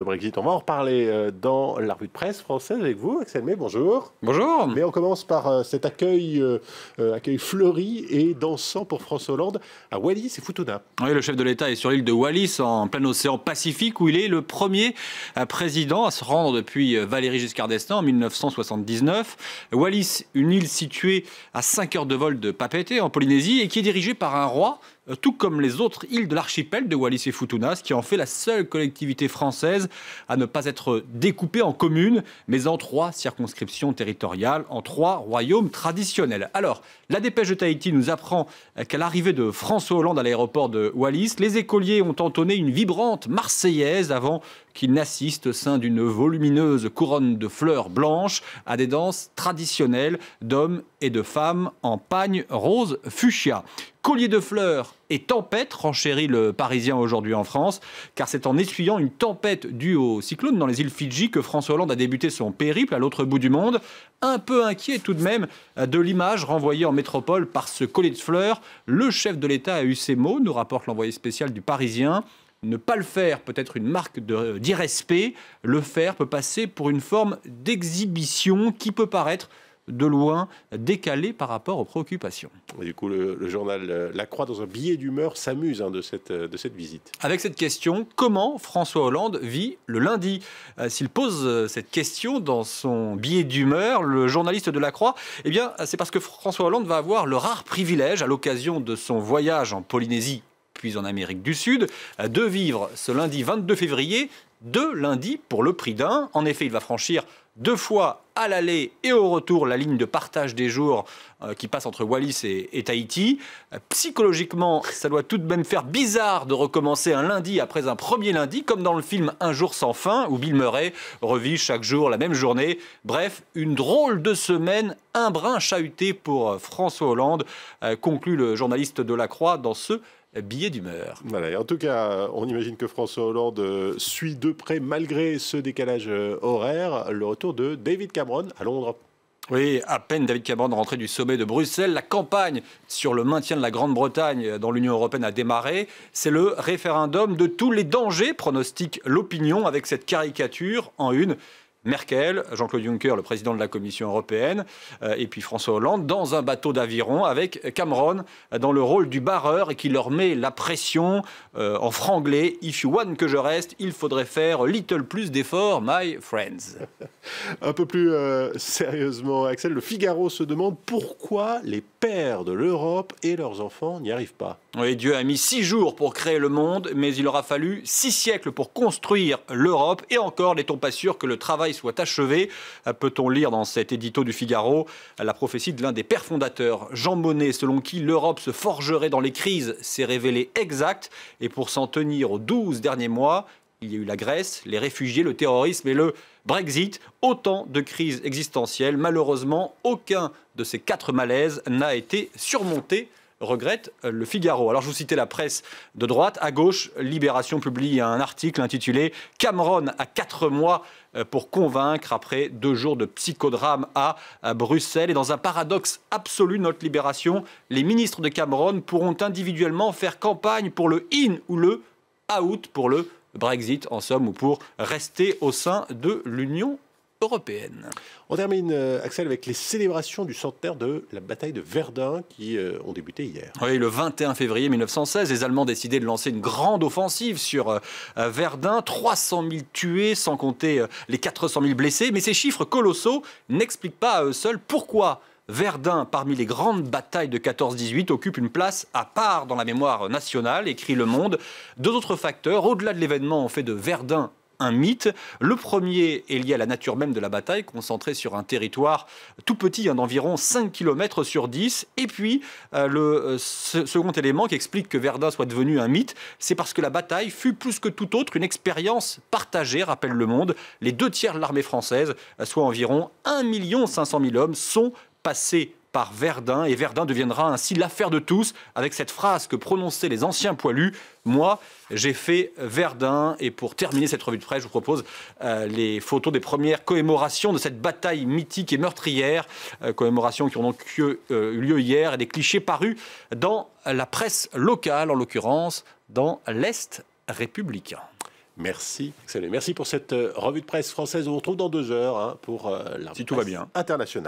Le Brexit, on va en reparler euh, dans la rue de presse française avec vous, Axel May, bonjour. Bonjour. Mais on commence par euh, cet euh, accueil, fleuri et dansant pour François Hollande à Wallis et Futuna. Oui, le chef de l'État est sur l'île de Wallis, en plein océan Pacifique, où il est le premier président à se rendre depuis Valéry Giscard d'Estaing en 1979. Wallis, une île située à 5 heures de vol de Papété en Polynésie, et qui est dirigée par un roi euh, tout comme les autres îles de l'archipel de Wallis et Futuna, qui en fait la seule collectivité française à ne pas être découpée en communes, mais en trois circonscriptions territoriales, en trois royaumes traditionnels. Alors, la dépêche de Tahiti nous apprend euh, qu'à l'arrivée de François Hollande à l'aéroport de Wallis, les écoliers ont entonné une vibrante marseillaise avant qu'ils n'assistent, au sein d'une volumineuse couronne de fleurs blanches à des danses traditionnelles d'hommes et de femmes en pagne rose fuchsia. Collier de fleurs et tempête, renchérit le Parisien aujourd'hui en France, car c'est en essuyant une tempête due au cyclone dans les îles Fidji que François Hollande a débuté son périple à l'autre bout du monde, un peu inquiet tout de même de l'image renvoyée en métropole par ce collier de fleurs. Le chef de l'État a eu ces mots, nous rapporte l'envoyé spécial du Parisien. Ne pas le faire peut être une marque d'irrespect, le faire peut passer pour une forme d'exhibition qui peut paraître de loin décalé par rapport aux préoccupations. du coup, le, journal euh, La Croix, dans un billet d'humeur, s'amuse hein, de, cette, euh, de cette visite. Avec cette question, comment François Hollande vit le lundi euh, S'il pose cette question dans son billet d'humeur, le journaliste de La Croix, eh bien, c'est parce que François Hollande va avoir le rare privilège, à l'occasion de son voyage en Polynésie puis en Amérique du Sud, euh, de vivre ce lundi 22 février deux lundis pour le prix d'un. En effet, il va franchir deux fois à l'aller et au retour la ligne de partage des jours euh, qui passe entre Wallis et, Tahiti. Euh, psychologiquement, ça doit tout de même faire bizarre de recommencer un lundi après un premier lundi, comme dans le film Un jour sans fin, où Bill Murray revit chaque jour la même journée. Bref, une drôle de semaine, un brin chahuté pour François Hollande, conclut le journaliste de la Croix dans ce billet d'humeur. Voilà, en tout cas, on imagine que François Hollande euh, suit de près, malgré ce décalage euh, horaire, le retour de David Cameron à Londres. Oui, à peine David Cameron rentré du sommet de Bruxelles, la campagne sur le maintien de la Grande-Bretagne dans l'Union européenne a démarré. C'est le référendum de tous les dangers, pronostique l'opinion avec cette caricature en une Merkel, Jean-Claude Juncker, le président de la Commission européenne, euh, et puis François Hollande, dans un bateau d'aviron avec Cameron dans le rôle du barreur et qui leur met la pression euh, en franglais. If you want que je reste, il faudrait faire little plus d'efforts, my friends. un peu plus euh, sérieusement, Axel, le Figaro se demande pourquoi les pères de l'Europe et leurs enfants n'y arrivent pas. Dieu a mis six jours pour créer le monde, mais il aura fallu six siècles pour construire l'Europe, et encore n'est-on pas sûr que le travail soit achevé. Peut-on lire dans cet édito du Figaro la prophétie de l'un des pères fondateurs, Jean Monnet, selon qui l'Europe se forgerait dans les crises, s'est révélée exacte, et pour s'en tenir aux douze derniers mois, il y a eu la Grèce, les réfugiés, le terrorisme et le Brexit. Autant de crises existentielles. Malheureusement, aucun de ces quatre malaises n'a été surmonté regrette euh, le Figaro. Alors je vous citais la presse de droite. À gauche, Libération publie un article intitulé Cameron à quatre mois euh, pour convaincre après deux jours de psychodrame à, Bruxelles. Et dans un paradoxe absolu, notre libération, les ministres de Cameron pourront individuellement faire campagne pour le in ou le out, pour le Brexit en somme, ou pour rester au sein de l'Union on termine, euh, Axel, avec les célébrations du centenaire de la bataille de Verdun qui euh, ont débuté hier. Oui, le 21 février 1916, les Allemands décidaient de lancer une grande offensive sur euh, Verdun. 300 000 tués, sans compter les 400 000 blessés. Mais ces chiffres colossaux n'expliquent pas à eux seuls pourquoi Verdun, parmi les grandes batailles de 14-18, occupe une place à part dans la mémoire nationale, écrit Le Monde. Deux autres facteurs, au-delà de l'événement, ont fait de Verdun un mythe. Le premier est lié à la nature même de la bataille, concentrée sur un territoire tout petit, hein, d'environ 5 km sur 10. Et puis, euh, le euh, second élément qui explique que Verdun soit devenu un mythe, c'est parce que la bataille fut plus que tout autre une expérience partagée, rappelle Le Monde. Les deux tiers de l'armée française, euh, soit environ 1 500 mille hommes, sont passés par Verdun, et Verdun deviendra ainsi l'affaire de tous, avec cette phrase que prononçaient les anciens poilus, moi j'ai fait Verdun, et pour terminer cette revue de presse, je vous propose euh, les photos des premières commémorations de cette bataille mythique et meurtrière, euh, commémorations qui ont donc euh, eu, lieu hier, et des clichés parus dans la presse locale, en l'occurrence dans l'Est républicain. Merci. Excellent. Merci pour cette euh, revue de presse française. On vous retrouve dans deux heures hein, pour la si tout va bien. internationale.